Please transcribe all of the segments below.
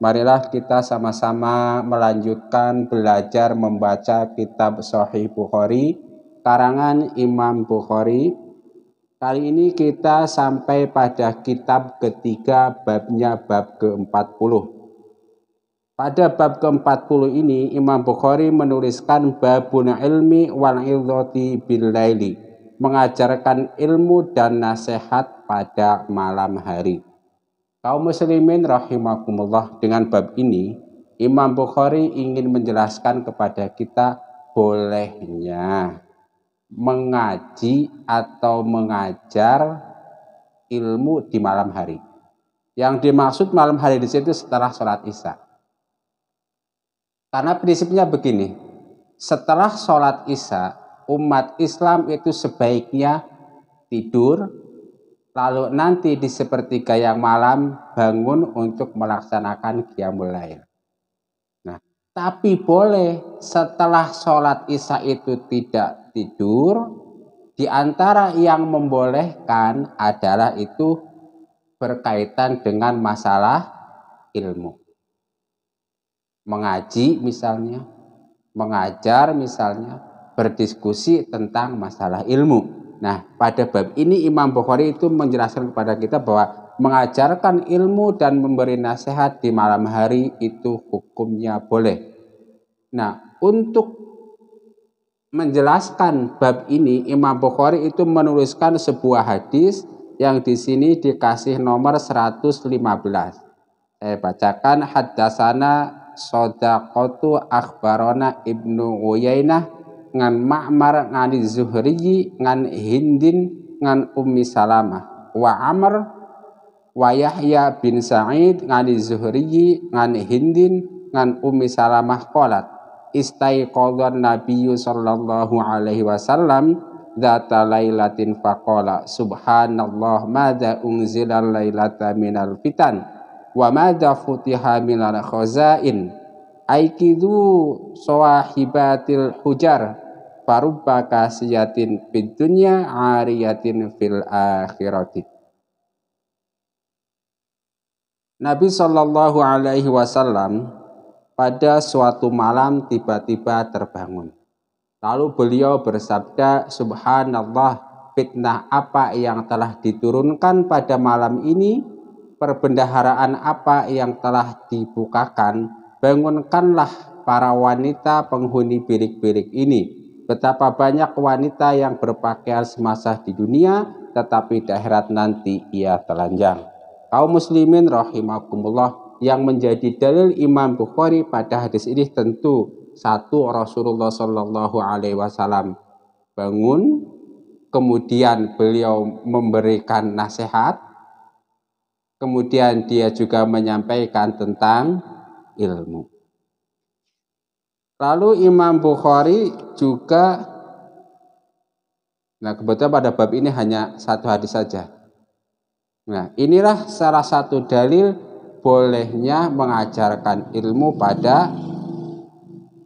Marilah kita sama-sama melanjutkan belajar membaca kitab Sahih Bukhari karangan Imam Bukhari. Kali ini kita sampai pada kitab ketiga babnya bab ke-40. Pada bab ke-40 ini Imam Bukhari menuliskan babun ilmi wal idhati bil laili, mengajarkan ilmu dan nasihat pada malam hari. Kaum muslimin rahimakumullah dengan bab ini Imam Bukhari ingin menjelaskan kepada kita bolehnya mengaji atau mengajar ilmu di malam hari. Yang dimaksud malam hari di situ setelah sholat isya. Karena prinsipnya begini, setelah sholat isya umat Islam itu sebaiknya tidur lalu nanti di sepertiga yang malam bangun untuk melaksanakan qiyamul lail. Nah, tapi boleh setelah sholat isya itu tidak tidur, di antara yang membolehkan adalah itu berkaitan dengan masalah ilmu. Mengaji misalnya, mengajar misalnya, berdiskusi tentang masalah ilmu. Nah, pada bab ini Imam Bukhari itu menjelaskan kepada kita bahwa mengajarkan ilmu dan memberi nasihat di malam hari itu hukumnya boleh. Nah, untuk menjelaskan bab ini Imam Bukhari itu menuliskan sebuah hadis yang di sini dikasih nomor 115. Saya bacakan hadasana sodakotu akhbarona ibnu Uyainah ngan Ma'mar ngan Zuhri ngan Hindin ngan Ummi Salamah wa Amr wa Yahya bin Sa'id ngan Zuhri ngan Hindin ngan Ummi Salamah qalat istaiqadhan nabiyyu sallallahu alaihi wasallam data lailatin faqala subhanallah madza unzila lailata minal fitan wa madza futiha minal khazain Aikidu sawahibatil hujar farubba kasiyatin fid dunya ariyatin fil akhirati. Nabi Shallallahu Alaihi Wasallam pada suatu malam tiba-tiba terbangun. Lalu beliau bersabda, Subhanallah, fitnah apa yang telah diturunkan pada malam ini, perbendaharaan apa yang telah dibukakan, bangunkanlah para wanita penghuni birik-birik ini. Betapa banyak wanita yang berpakaian semasa di dunia, tetapi di akhirat nanti ia telanjang. Kaum muslimin rahimakumullah yang menjadi dalil Imam Bukhari pada hadis ini tentu satu Rasulullah Shallallahu Alaihi Wasallam bangun, kemudian beliau memberikan nasihat, kemudian dia juga menyampaikan tentang ilmu. Lalu Imam Bukhari juga Nah, kebetulan pada bab ini hanya satu hadis saja. Nah, inilah salah satu dalil bolehnya mengajarkan ilmu pada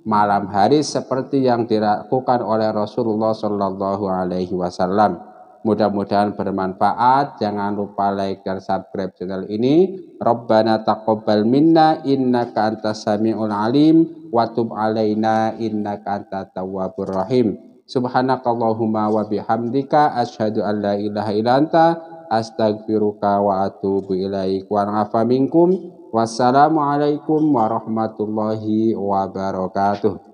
malam hari seperti yang dilakukan oleh Rasulullah Shallallahu Alaihi Wasallam. Mudah-mudahan bermanfaat. Jangan lupa like dan subscribe channel ini. Rabbana taqabbal minna innaka antas samiul alim wa tub alaina innaka antat tawwabur rahim. Subhanakallahumma wa bihamdika asyhadu an la ilaha illa anta astaghfiruka wa atubu ilaik wa afa minkum. Wassalamualaikum warahmatullahi wabarakatuh.